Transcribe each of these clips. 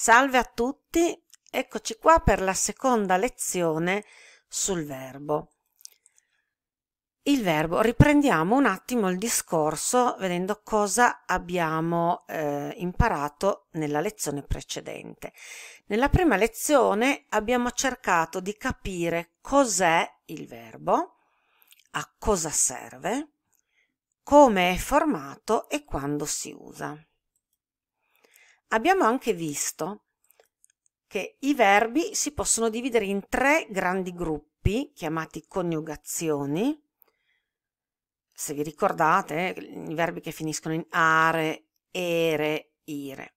Salve a tutti, eccoci qua per la seconda lezione sul verbo. Il verbo, riprendiamo un attimo il discorso vedendo cosa abbiamo eh, imparato nella lezione precedente. Nella prima lezione abbiamo cercato di capire cos'è il verbo, a cosa serve, come è formato e quando si usa. Abbiamo anche visto che i verbi si possono dividere in tre grandi gruppi chiamati coniugazioni. Se vi ricordate, i verbi che finiscono in are, ere, ire.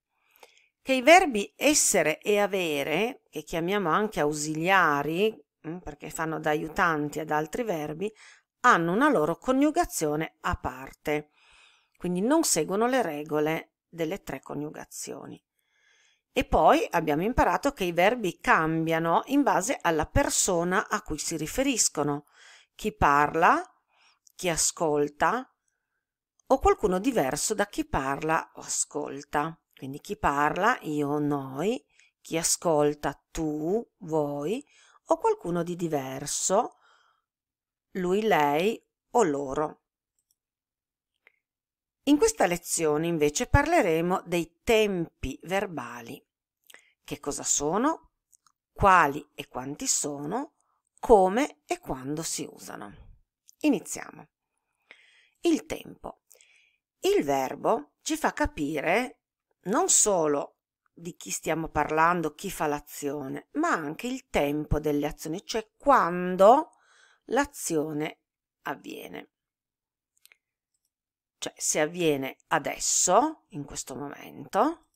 Che i verbi essere e avere, che chiamiamo anche ausiliari, mm, perché fanno da aiutanti ad altri verbi, hanno una loro coniugazione a parte, quindi non seguono le regole delle tre coniugazioni. E poi abbiamo imparato che i verbi cambiano in base alla persona a cui si riferiscono, chi parla, chi ascolta o qualcuno diverso da chi parla o ascolta. Quindi chi parla, io noi, chi ascolta, tu, voi o qualcuno di diverso, lui, lei o loro. In questa lezione invece parleremo dei tempi verbali. Che cosa sono? Quali e quanti sono? Come e quando si usano? Iniziamo. Il tempo. Il verbo ci fa capire non solo di chi stiamo parlando, chi fa l'azione, ma anche il tempo delle azioni, cioè quando l'azione avviene. Cioè se avviene adesso, in questo momento,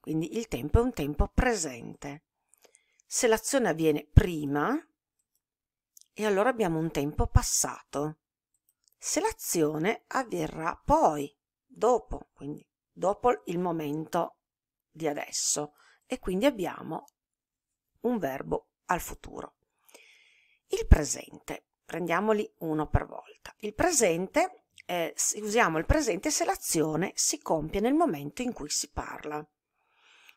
quindi il tempo è un tempo presente. Se l'azione avviene prima, e allora abbiamo un tempo passato. Se l'azione avverrà poi, dopo, quindi dopo il momento di adesso, e quindi abbiamo un verbo al futuro. Il presente, prendiamoli uno per volta. Il presente eh, usiamo il presente se l'azione si compie nel momento in cui si parla.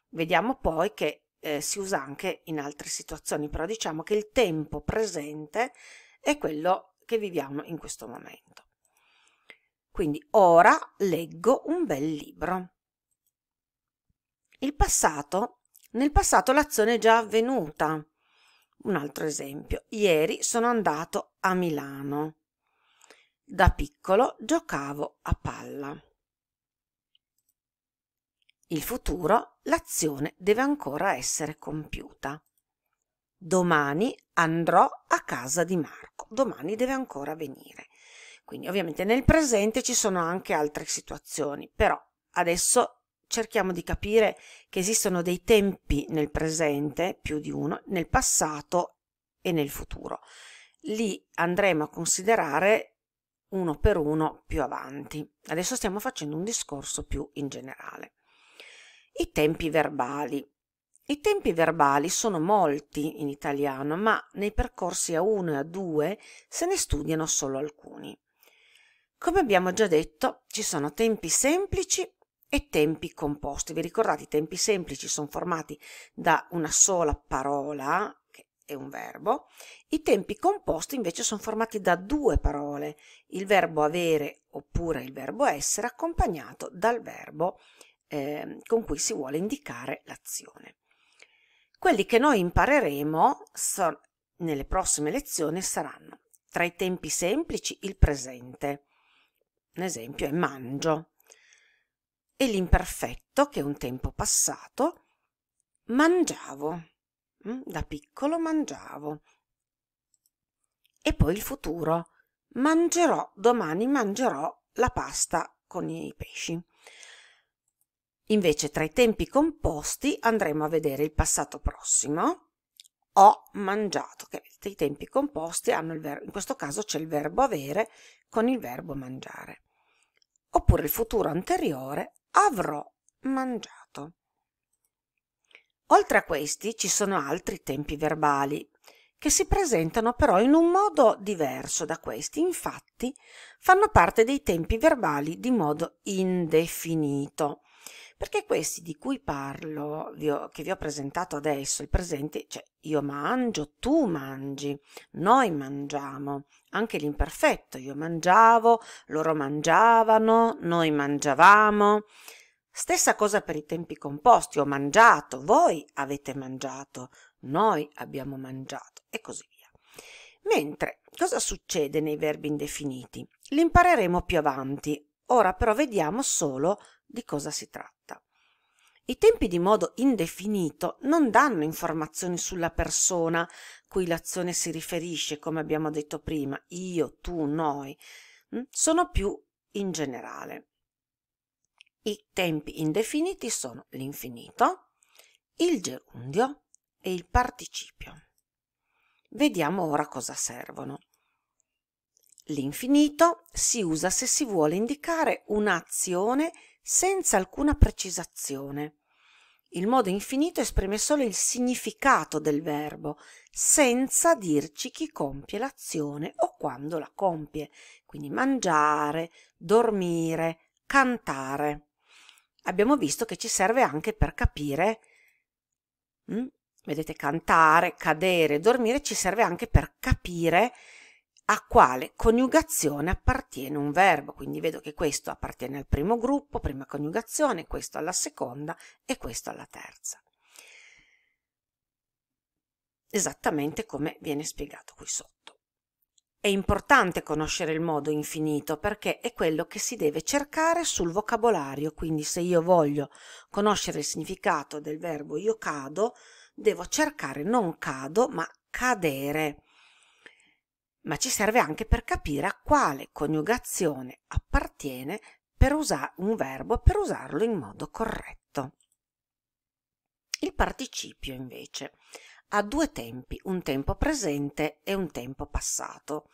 Vediamo poi che eh, si usa anche in altre situazioni, però diciamo che il tempo presente è quello che viviamo in questo momento. Quindi ora leggo un bel libro. Il passato, nel passato l'azione è già avvenuta. Un altro esempio, ieri sono andato a Milano da piccolo giocavo a palla il futuro l'azione deve ancora essere compiuta domani andrò a casa di Marco domani deve ancora venire quindi ovviamente nel presente ci sono anche altre situazioni però adesso cerchiamo di capire che esistono dei tempi nel presente più di uno nel passato e nel futuro lì andremo a considerare uno per uno più avanti. Adesso stiamo facendo un discorso più in generale. I tempi verbali. I tempi verbali sono molti in italiano, ma nei percorsi A1 e A2 se ne studiano solo alcuni. Come abbiamo già detto, ci sono tempi semplici e tempi composti. Vi ricordate, i tempi semplici sono formati da una sola parola e un verbo, i tempi composti invece sono formati da due parole, il verbo avere oppure il verbo essere accompagnato dal verbo eh, con cui si vuole indicare l'azione. Quelli che noi impareremo so, nelle prossime lezioni saranno tra i tempi semplici il presente, un esempio è mangio, e l'imperfetto che è un tempo passato, mangiavo Mm, da piccolo mangiavo. E poi il futuro. Mangerò, domani mangerò la pasta con i pesci. Invece tra i tempi composti andremo a vedere il passato prossimo. Ho mangiato, che i tempi composti hanno il verbo, in questo caso c'è il verbo avere con il verbo mangiare. Oppure il futuro anteriore avrò mangiato. Oltre a questi ci sono altri tempi verbali, che si presentano però in un modo diverso da questi, infatti fanno parte dei tempi verbali di modo indefinito, perché questi di cui parlo, vi ho, che vi ho presentato adesso, il presente, cioè io mangio, tu mangi, noi mangiamo, anche l'imperfetto, io mangiavo, loro mangiavano, noi mangiavamo, Stessa cosa per i tempi composti. Ho mangiato, voi avete mangiato, noi abbiamo mangiato e così via. Mentre cosa succede nei verbi indefiniti? Li impareremo più avanti. Ora però vediamo solo di cosa si tratta. I tempi di modo indefinito non danno informazioni sulla persona cui l'azione si riferisce, come abbiamo detto prima, io, tu, noi, mm, sono più in generale. I tempi indefiniti sono l'infinito, il gerundio e il participio. Vediamo ora cosa servono. L'infinito si usa se si vuole indicare un'azione senza alcuna precisazione. Il modo infinito esprime solo il significato del verbo, senza dirci chi compie l'azione o quando la compie, quindi mangiare, dormire, cantare abbiamo visto che ci serve anche per capire, mh? Mm, vedete, cantare, cadere, dormire, ci serve anche per capire a quale coniugazione appartiene un verbo. Quindi vedo che questo appartiene al primo gruppo, prima coniugazione, questo alla seconda e questo alla terza. Esattamente come viene spiegato qui sotto. È importante conoscere il modo infinito perché è quello che si deve cercare sul vocabolario, quindi se io voglio conoscere il significato del verbo io cado, devo cercare non cado ma cadere. Ma ci serve anche per capire a quale coniugazione appartiene per usare un verbo per usarlo in modo corretto. Il participio invece ha due tempi, un tempo presente e un tempo passato.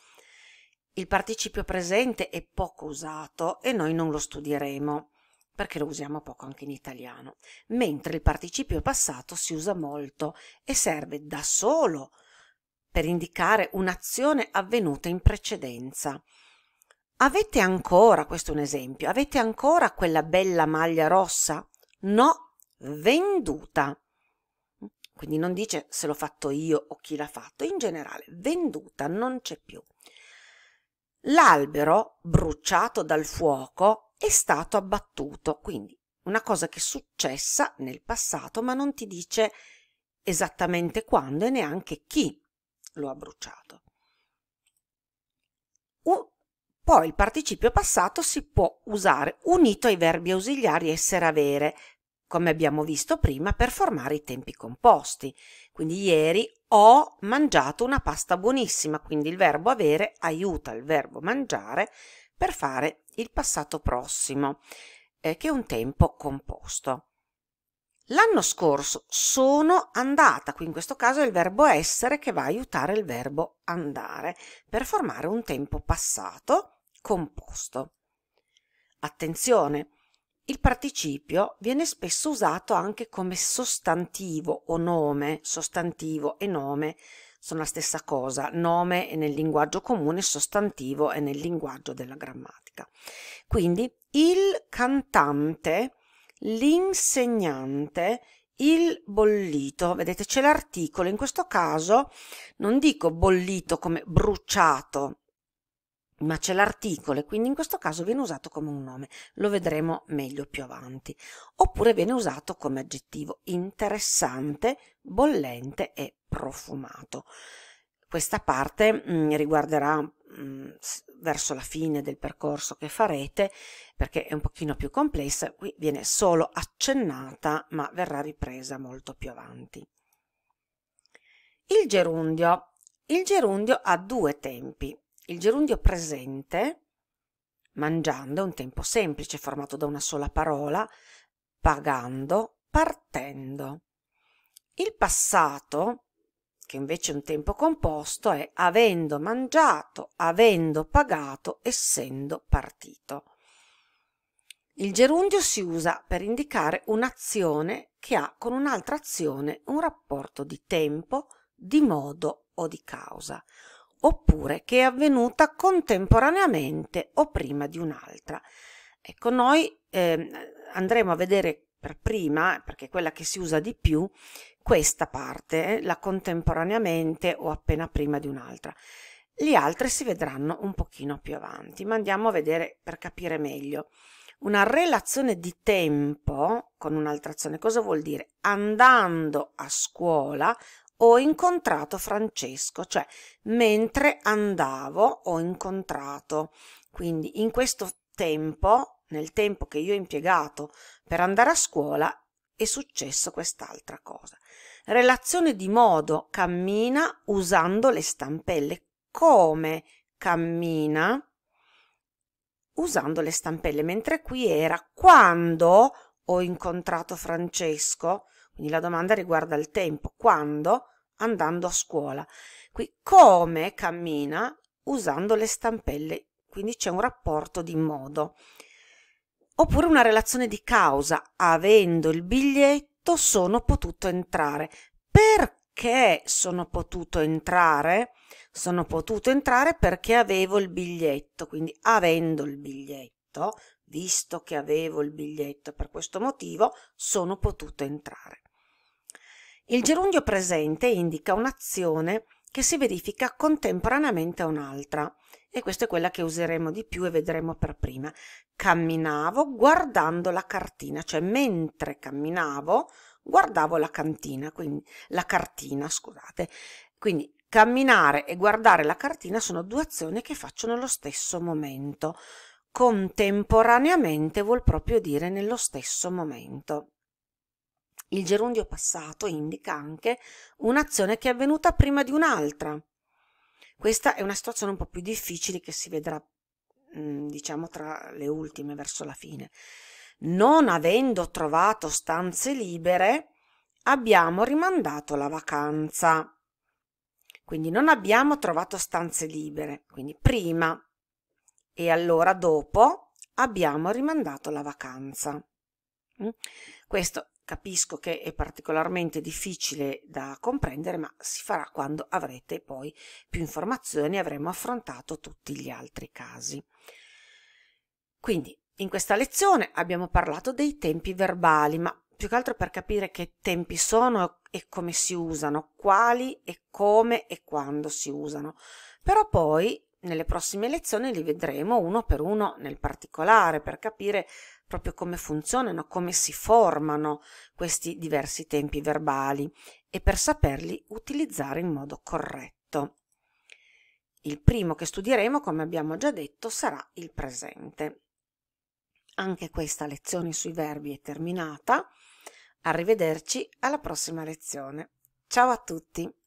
Il participio presente è poco usato e noi non lo studieremo perché lo usiamo poco anche in italiano, mentre il participio passato si usa molto e serve da solo per indicare un'azione avvenuta in precedenza. Avete ancora, questo è un esempio, avete ancora quella bella maglia rossa? No, venduta quindi non dice se l'ho fatto io o chi l'ha fatto, in generale venduta non c'è più. L'albero, bruciato dal fuoco, è stato abbattuto, quindi una cosa che è successa nel passato ma non ti dice esattamente quando e neanche chi lo ha bruciato. U- poi il participio passato si può usare unito ai verbi ausiliari essere avere come abbiamo visto prima, per formare i tempi composti. Quindi ieri ho mangiato una pasta buonissima, quindi il verbo avere aiuta il verbo mangiare per fare il passato prossimo, eh, che è un tempo composto. L'anno scorso sono andata, qui in questo caso è il verbo essere che va a aiutare il verbo andare per formare un tempo passato composto. Attenzione, il participio viene spesso usato anche come sostantivo o nome, sostantivo e nome sono la stessa cosa, nome è nel linguaggio comune, sostantivo è nel linguaggio della grammatica. Quindi il cantante, l'insegnante, il bollito, vedete c'è l'articolo, in questo caso non dico bollito come bruciato, ma c'è l'articolo e quindi in questo caso viene usato come un nome, lo vedremo meglio più avanti, oppure viene usato come aggettivo interessante, bollente e profumato. Questa parte mh, mm, riguarderà mh, mm, verso la fine del percorso che farete, perché è un pochino più complessa, qui viene solo accennata, ma verrà ripresa molto più avanti. Il gerundio. Il gerundio ha due tempi, il gerundio presente, mangiando, è un tempo semplice formato da una sola parola, pagando, partendo. Il passato, che invece è un tempo composto, è avendo mangiato, avendo pagato, essendo partito. Il gerundio si usa per indicare un'azione che ha con un'altra azione un rapporto di tempo, di modo o di causa oppure che è avvenuta contemporaneamente o prima di un'altra. Ecco, noi eh, andremo a vedere per prima, perché è quella che si usa di più, questa parte, eh, la contemporaneamente o appena prima di un'altra. Le altre si vedranno un pochino più avanti, ma andiamo a vedere per capire meglio. Una relazione di tempo con un'altra azione, cosa vuol dire? Andando a scuola ho incontrato Francesco, cioè mentre andavo ho incontrato. Quindi in questo tempo, nel tempo che io ho impiegato per andare a scuola, è successo quest'altra cosa. Relazione di modo cammina usando le stampelle. Come cammina? Usando le stampelle, mentre qui era quando ho incontrato Francesco. Quindi la domanda riguarda il tempo. Quando andando a scuola. Qui come cammina usando le stampelle, quindi c'è un rapporto di modo. Oppure una relazione di causa, avendo il biglietto sono potuto entrare. Perché sono potuto entrare? Sono potuto entrare perché avevo il biglietto, quindi avendo il biglietto, visto che avevo il biglietto, per questo motivo sono potuto entrare. Il gerundio presente indica un'azione che si verifica contemporaneamente a un'altra e questa è quella che useremo di più e vedremo per prima. Camminavo guardando la cartina, cioè mentre camminavo guardavo la cantina, quindi la cartina, scusate. Quindi camminare e guardare la cartina sono due azioni che faccio nello stesso momento. Contemporaneamente vuol proprio dire nello stesso momento. Il gerundio passato indica anche un'azione che è avvenuta prima di un'altra. Questa è una situazione un po' più difficile che si vedrà, mm, diciamo, tra le ultime verso la fine. Non avendo trovato stanze libere, abbiamo rimandato la vacanza. Quindi non abbiamo trovato stanze libere, quindi prima e allora dopo abbiamo rimandato la vacanza. Mm? Questo Capisco che è particolarmente difficile da comprendere, ma si farà quando avrete poi più informazioni e avremo affrontato tutti gli altri casi. Quindi, in questa lezione abbiamo parlato dei tempi verbali, ma più che altro per capire che tempi sono e come si usano, quali e come e quando si usano. Però poi nelle prossime lezioni li vedremo uno per uno nel particolare per capire proprio come funzionano, come si formano questi diversi tempi verbali e per saperli utilizzare in modo corretto. Il primo che studieremo, come abbiamo già detto, sarà il presente. Anche questa lezione sui verbi è terminata. Arrivederci alla prossima lezione. Ciao a tutti!